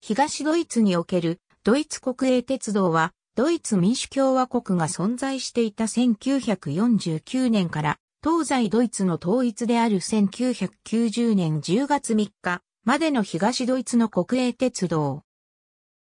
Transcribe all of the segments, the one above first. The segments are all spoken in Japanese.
東ドイツにおけるドイツ国営鉄道はドイツ民主共和国が存在していた1949年から東西ドイツの統一である1990年10月3日までの東ドイツの国営鉄道。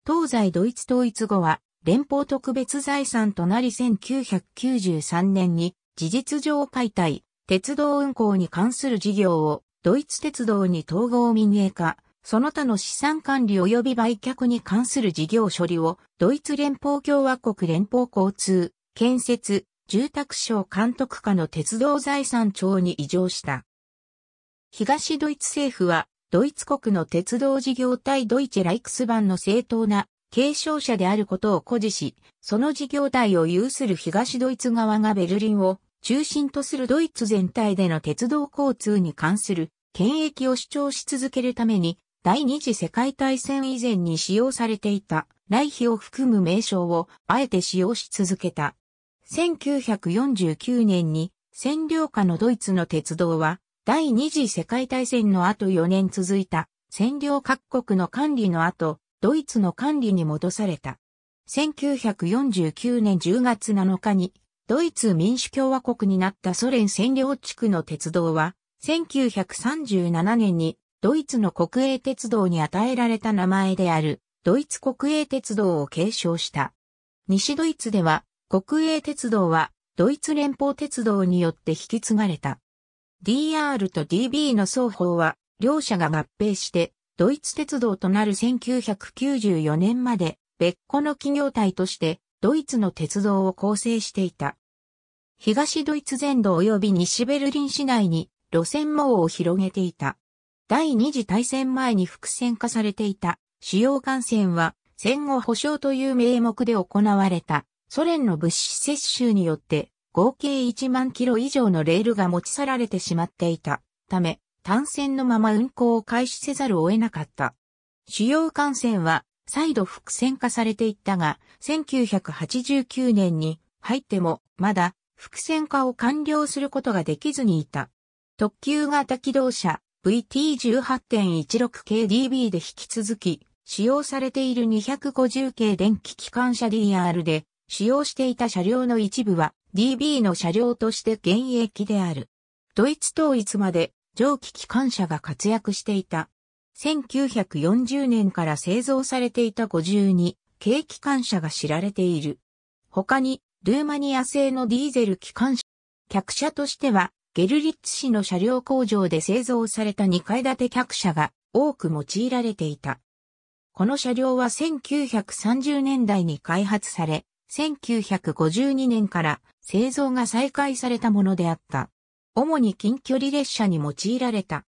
東西ドイツ統一後は連邦特別財産となり1993年に事実上解体、鉄道運行に関する事業をドイツ鉄道に統合民営化、その他の資産管理及び売却に関する事業処理を、ドイツ連邦共和国連邦交通、建設、住宅省監督課の鉄道財産庁に移譲した。東ドイツ政府は、ドイツ国の鉄道事業体ドイツライクス版の正当な継承者であることを誇示し、その事業体を有する東ドイツ側がベルリンを中心とするドイツ全体での鉄道交通に関する権益を主張し続けるために第二次世界大戦以前に使用されていた、来費を含む名称を、あえて使用し続けた。1949年に、占領下のドイツの鉄道は、第二次世界大戦の後4年続いた、占領各国の管理の後、ドイツの管理に戻された。1949年10月7日に、ドイツ民主共和国になったソ連占領地区の鉄道は、1937年にドイツの国営鉄道に与えられた名前である、ドイツ国営鉄道を継承した。西ドイツでは、国営鉄道は、ドイツ連邦鉄道によって引き継がれた。DR と DB の双方は、両社が合併して、ドイツ鉄道となる1994年まで、別個の企業体として、ドイツの鉄道を構成していた。東ドイツ全土及び西ベルリン市内に、路線網を広げていた。第二次大戦前に伏線化されていた主要艦船は戦後保障という名目で行われたソ連の物資接収によって合計1万キロ以上のレールが持ち去られてしまっていたため単線のまま運行を開始せざるを得なかった。主要艦船は再度伏線化されていったが、1989年に入ってもまだ伏線化を完了することができずにいた。特急型機動車、VT18.16KDB で引き続き、使用されている250系電気機関車 DR で、使用していた車両の一部は DB の車両として現役である。ドイツ統一まで蒸気機関車が活躍していた。1940年から製造されていた52 k 機関車が知られている。他に、ルーマニア製のディーゼル機関車、客車としてはゲルリッツ市の車両工場で製造された2階建て客車が多く用いられていた。この車両は1930年代に開発され、1952年から製造が再開されたものであった。主に近距離列車に用いられた。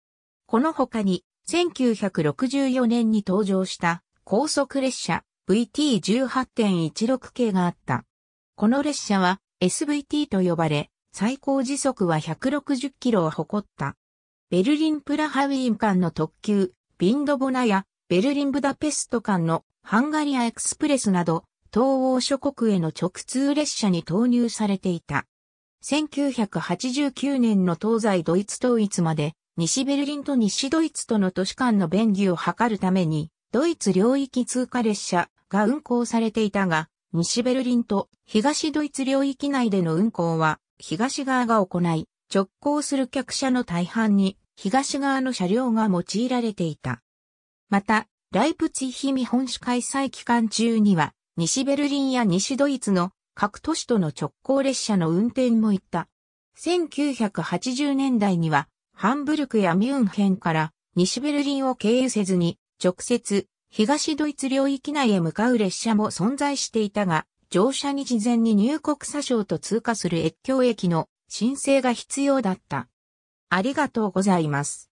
この他に、1964年に登場した高速列車 VT18.16 系があった。この列車は SVT と呼ばれ、最高時速は160キロを誇った。ベルリン・プラハウィーン間の特急、ビンドボナやベルリン・ブダペスト間のハンガリアエクスプレスなど、東欧諸国への直通列車に投入されていた。1989年の東西ドイツ統一まで、西ベルリンと西ドイツとの都市間の便宜を図るために、ドイツ領域通過列車が運行されていたが、西ベルリンと東ドイツ領域内での運行は東側が行い、直行する客車の大半に東側の車両が用いられていた。また、ライプツィヒ日本市開催期間中には、西ベルリンや西ドイツの各都市との直行列車の運転も行った。1980年代には、ハンブルクやミュンヘンから西ベルリンを経由せずに、直接東ドイツ領域内へ向かう列車も存在していたが、乗車に事前に入国査証と通過する越境駅の申請が必要だった。ありがとうございます。